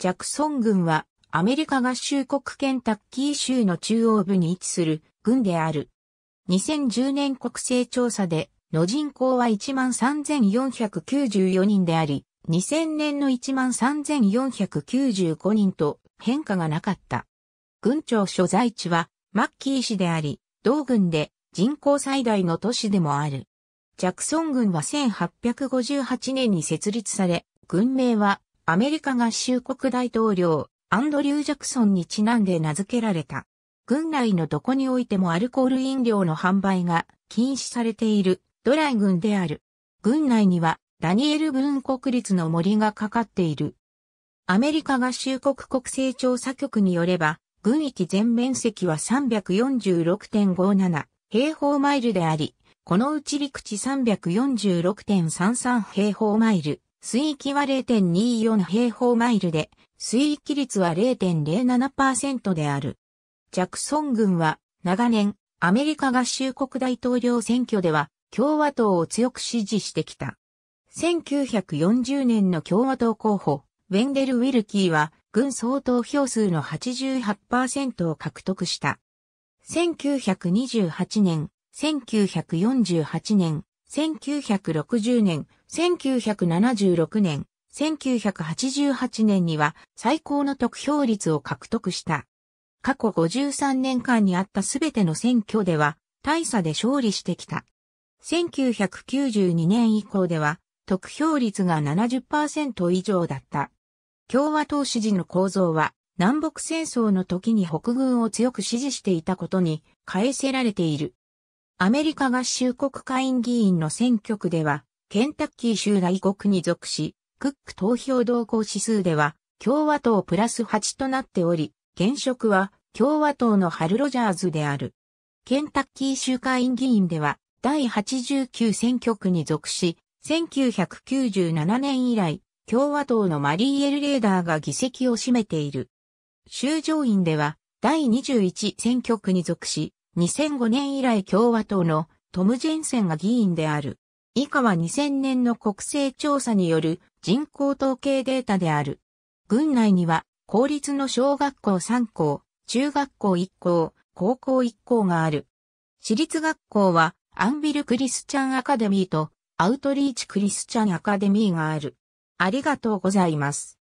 ジャクソン軍はアメリカ合衆国ケンタッキー州の中央部に位置する軍である。2010年国勢調査での人口は13,494人であり、2000年の13,495人と変化がなかった。軍庁所在地はマッキー市であり、同軍で人口最大の都市でもある。ジャクソン軍は1858年に設立され、軍名はアメリカ合衆国大統領、アンドリュー・ジャクソンにちなんで名付けられた。軍内のどこにおいてもアルコール飲料の販売が禁止されているドライ軍である。軍内にはダニエル・ブーン国立の森がかかっている。アメリカ合衆国国勢調査局によれば、軍域全面積は346.57平方マイルであり、このうち陸地346.33平方マイル、水域は0.24平方マイルで、水域率は0.07%である。ジャクソン軍は長年アメリカ合衆国大統領選挙では共和党を強く支持してきた。1940年の共和党候補、ウェンデル・ウィルキーは軍総投票数の88%を獲得した。1928年、1948年、1960年、1976年、1988年には最高の得票率を獲得した。過去53年間にあったすべての選挙では大差で勝利してきた。1992年以降では得票率が70%以上だった。共和党支持の構造は南北戦争の時に北軍を強く支持していたことに変えせられている。アメリカ合衆国会議員の選挙区では、ケンタッキー州来国に属し、クック投票動向指数では、共和党プラス8となっており、現職は共和党のハル・ロジャーズである。ケンタッキー州会議員では、第89選挙区に属し、1997年以来、共和党のマリー・エル・レーダーが議席を占めている。州上院では、第21選挙区に属し、2005年以来共和党のトム・ジェンセンが議員である。以下は2000年の国勢調査による人口統計データである。軍内には公立の小学校3校、中学校1校、高校1校がある。私立学校はアンビル・クリスチャン・アカデミーとアウトリーチ・クリスチャン・アカデミーがある。ありがとうございます。